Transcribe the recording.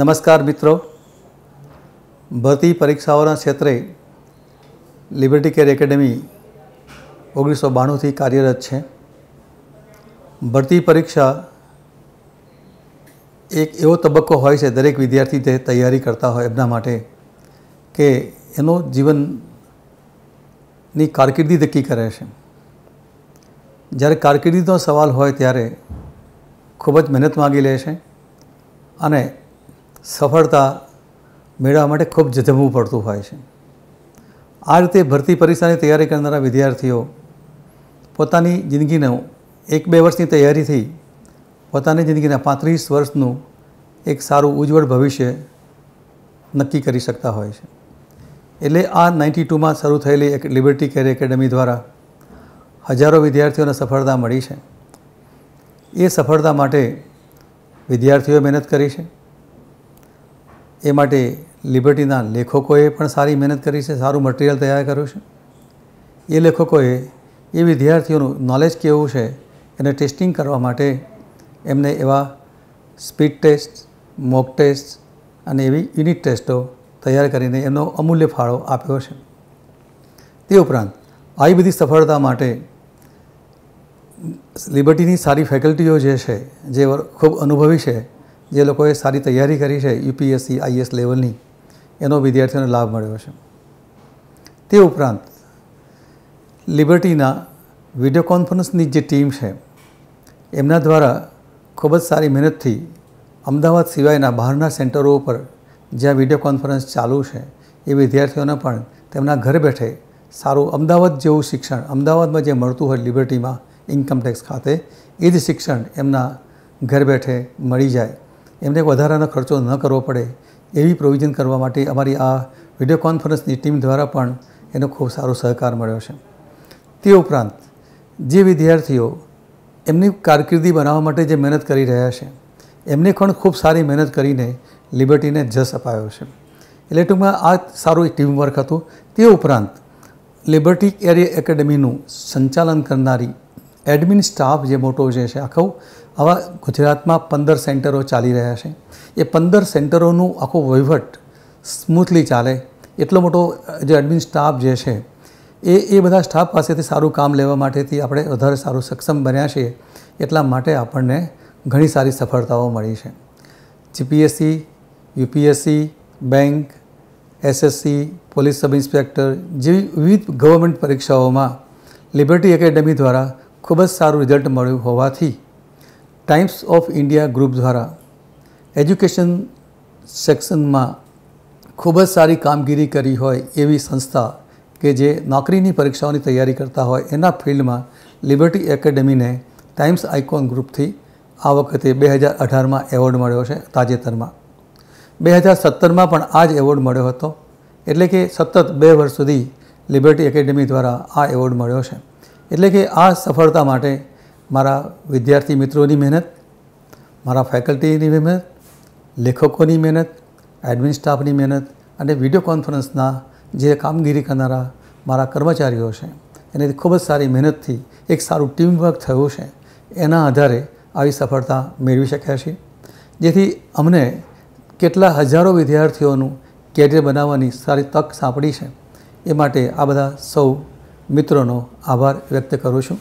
નમસ્કાર મિત્રો ભરતી પરીક્ષાઓના ક્ષેત્રે લિબર્ટી કેર એકેડેમી ઓગણીસો બાણુંથી કાર્યરત છે ભરતી પરીક્ષા એક એવો તબક્કો હોય છે દરેક વિદ્યાર્થી તે તૈયારી કરતા હોય એમના માટે કે એનો જીવનની કારકિર્દી નક્કી કરે છે જ્યારે કારકિર્દીનો સવાલ હોય ત્યારે ખૂબ જ મહેનત માગી લે છે અને સફળતા મેળવવા માટે ખૂબ જજમવું પડતું હોય છે આ રીતે ભરતી પરીક્ષાની તૈયારી કરનારા વિદ્યાર્થીઓ પોતાની જિંદગીનો એક બે વર્ષની તૈયારીથી પોતાની જિંદગીના પાંત્રીસ વર્ષનું એક સારું ઉજ્જવળ ભવિષ્ય નક્કી કરી શકતા હોય છે એટલે આ નાઇન્ટી ટુમાં શરૂ થયેલી એક લિબર્ટી કેર એકેડમી દ્વારા હજારો વિદ્યાર્થીઓને સફળતા મળી છે એ સફળતા માટે વિદ્યાર્થીઓએ મહેનત કરી છે એ માટે લિબર્ટીના લેખકોએ પણ સારી મહેનત કરી છે સારું મટીરિયલ તૈયાર કર્યું છે એ લેખકોએ એ વિદ્યાર્થીઓનું નોલેજ કેવું છે એને ટેસ્ટિંગ કરવા માટે એમને એવા સ્પીડ ટેસ્ટ મોક ટેસ્ટ અને એવી યુનિટ ટેસ્ટો તૈયાર કરીને એમનો અમૂલ્ય ફાળો આપ્યો છે તે ઉપરાંત આવી બધી સફળતા માટે લિબર્ટીની સારી ફેકલ્ટીઓ જે છે જે ખૂબ અનુભવી છે જે લોકોએ સારી તૈયારી કરી છે યુપીએસસી આઈએસ લેવલની એનો વિદ્યાર્થીઓને લાભ મળ્યો છે તે ઉપરાંત લિબર્ટીના વિડીયો કોન્ફરન્સની જે ટીમ છે એમના દ્વારા ખૂબ જ સારી મહેનતથી અમદાવાદ સિવાયના બહારના સેન્ટરો ઉપર જ્યાં વિડીયો કોન્ફરન્સ ચાલુ છે એ વિદ્યાર્થીઓને પણ તેમના ઘર બેઠે સારું અમદાવાદ જેવું શિક્ષણ અમદાવાદમાં જે મળતું હોય લિબર્ટીમાં ઇન્કમટેક્સ ખાતે એ જ શિક્ષણ એમના ઘર બેઠે મળી જાય એમને વધારાનો ખર્ચો ન કરવો પડે એવી પ્રોવિઝન કરવા માટે અમારી આ વિડીયો કોન્ફરન્સની ટીમ દ્વારા પણ એનો ખૂબ સારો સહકાર મળ્યો છે તે ઉપરાંત જે વિદ્યાર્થીઓ એમની કારકિર્દી બનાવવા માટે જે મહેનત કરી રહ્યા છે એમને પણ ખૂબ સારી મહેનત કરીને લિબર્ટીને જસ અપાયો છે એટલે ટૂંકમાં આ સારું ટીમવર્ક હતું તે ઉપરાંત લિબર્ટી એરિયા એકેડમીનું સંચાલન કરનારી એડમિન સ્ટાફ જે મોટો જે છે આખો આવા ગુજરાતમાં પંદર સેન્ટરો ચાલી રહ્યા છે એ પંદર સેન્ટરોનું આખો વહીવટ સ્મૂથલી ચાલે એટલો મોટો જે એડમિન સ્ટાફ જે છે એ એ બધા સ્ટાફ પાસેથી સારું કામ લેવા માટેથી આપણે વધારે સારું સક્ષમ બન્યા છીએ એટલા માટે આપણને ઘણી સારી સફળતાઓ મળી છે GPSC UPSC bank SSC police sub inspector જેવી વિવિધ ગવર્મેન્ટ પરીક્ષાઓમાં લિબર્ટી એકેડેમી દ્વારા ખૂબ જ સારું રિઝલ્ટ મળ્યું હોવાથી ટાઈમ્સ ઓફ ઇન્ડિયા ગ્રુપ દ્વારા એજ્યુકેશન સેક્શનમાં ખૂબ જ સારી કામગીરી કરી હોય એવી સંસ્થા કે જે નોકરીની પરીક્ષાઓની તૈયારી કરતા હોય એના ફિલ્ડમાં લિબર્ટી એકેડેમીને ટાઈમ્સ આઇકોન ગ્રુપથી આ વખતે બે હજાર અઢારમાં એવોર્ડ મળ્યો છે તાજેતરમાં બે હજાર સત્તરમાં પણ આ જ એવોર્ડ મળ્યો હતો એટલે કે સતત બે વર્ષ સુધી લિબર્ટી એકેડેમી દ્વારા આ એવોર્ડ મળ્યો છે એટલે કે આ સફળતા માટે મારા વિદ્યાર્થી મિત્રોની મહેનત મારા ફેકલ્ટીની મહેનત લેખકોની મહેનત એડમિન સ્ટાફની મહેનત અને વિડીયો કોન્ફરન્સના જે કામગીરી કરનારા મારા કર્મચારીઓ છે એને ખૂબ જ સારી મહેનતથી એક સારું ટીમવર્ક થયું છે એના આધારે આવી સફળતા મેળવી શક્યા છે જેથી અમને કેટલા હજારો વિદ્યાર્થીઓનું કેરિયર બનાવવાની સારી તક સાંપડી છે એ માટે આ બધા સૌ મિત્રોનો આભાર વ્યક્ત કરું છું